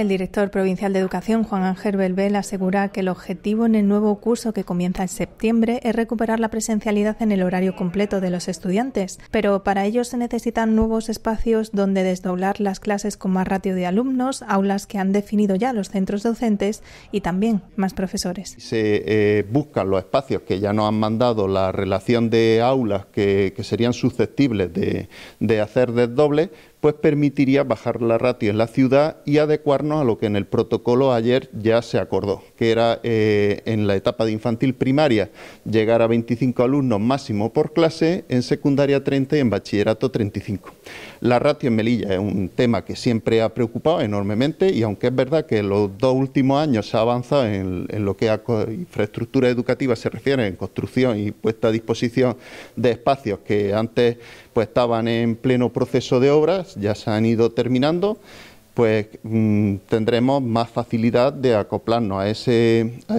El director provincial de Educación, Juan Ángel Belbel, asegura que el objetivo en el nuevo curso que comienza en septiembre es recuperar la presencialidad en el horario completo de los estudiantes, pero para ello se necesitan nuevos espacios donde desdoblar las clases con más ratio de alumnos, aulas que han definido ya los centros docentes y también más profesores. Se eh, buscan los espacios que ya nos han mandado la relación de aulas que, serían susceptibles de, de hacer desdoble, pues permitiría bajar la ratio en la ciudad y adecuarnos a lo que en el protocolo ayer ya se acordó, que era eh, en la etapa de infantil primaria llegar a 25 alumnos máximo por clase, en secundaria 30 y en bachillerato 35. La ratio en Melilla es un tema que siempre ha preocupado enormemente y aunque es verdad que en los dos últimos años se ha avanzado en, lo que a infraestructura educativa se refiere, en construcción y puesta a disposición de espacios que antes pues, estaban en pleno proceso de obras, ya se han ido terminando pues mm, tendremos más facilidad de acoplarnos a ese, a,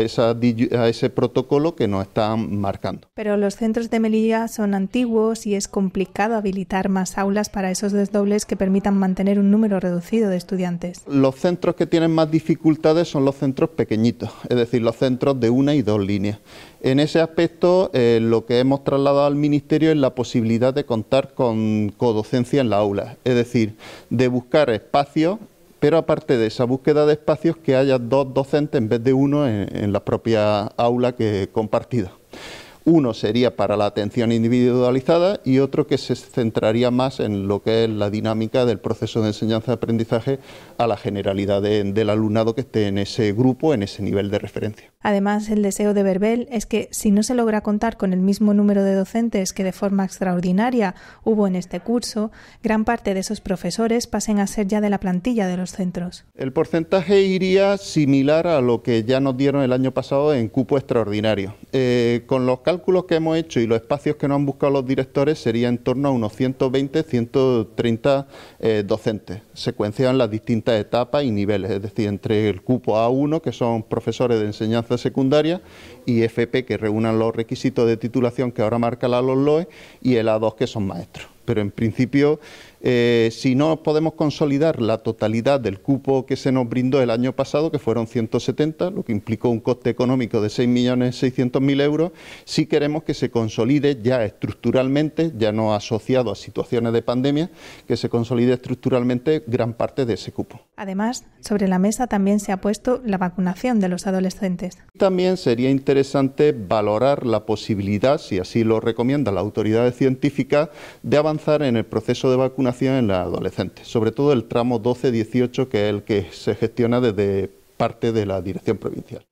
ese protocolo que nos están marcando. Pero los centros de Melilla son antiguos y es complicado habilitar más aulas para esos desdobles que permitan mantener un número reducido de estudiantes. Los centros que tienen más dificultades son los centros pequeñitos, es decir, los centros de una y dos líneas. En ese aspecto, eh, lo que hemos trasladado al Ministerio es la posibilidad de contar con codocencia en la aula, es decir, de buscar espacio pero aparte de esa búsqueda de espacios, que haya dos docentes en vez de uno en, la propia aula que compartida. Uno sería para la atención individualizada y otro que se centraría más en lo que es la dinámica del proceso de enseñanza-aprendizaje a la generalidad del alumnado que esté en ese grupo, en ese nivel de referencia. Además, el deseo de Verbel es que si no se logra contar con el mismo número de docentes que de forma extraordinaria hubo en este curso, gran parte de esos profesores pasen a ser ya de la plantilla de los centros. El porcentaje iría similar a lo que ya nos dieron el año pasado en cupo extraordinario. Eh, con los cálculos que hemos hecho y los espacios que nos han buscado los directores sería en torno a unos 120, 130 eh, docentes, secuenciados en las distintas etapas y niveles, es decir, entre el cupo A1, que son profesores de enseñanza secundaria, y FP, que reúnan los requisitos de titulación que ahora marca la LOE, y el A2, que son maestros. Pero en principio eh, si no podemos consolidar la totalidad del cupo que se nos brindó el año pasado, que fueron 170, lo que implicó un coste económico de 6.600.000 euros, si queremos que se consolide ya estructuralmente, ya no asociado a situaciones de pandemia, que se consolide estructuralmente gran parte de ese cupo. Además, sobre la mesa también se ha puesto la vacunación de los adolescentes. También sería interesante valorar la posibilidad, si así lo recomiendan las autoridades científicas, de avanzar en el proceso de vacunación en la adolescente, sobre todo el tramo 12-18, que es el que se gestiona desde parte de la dirección provincial.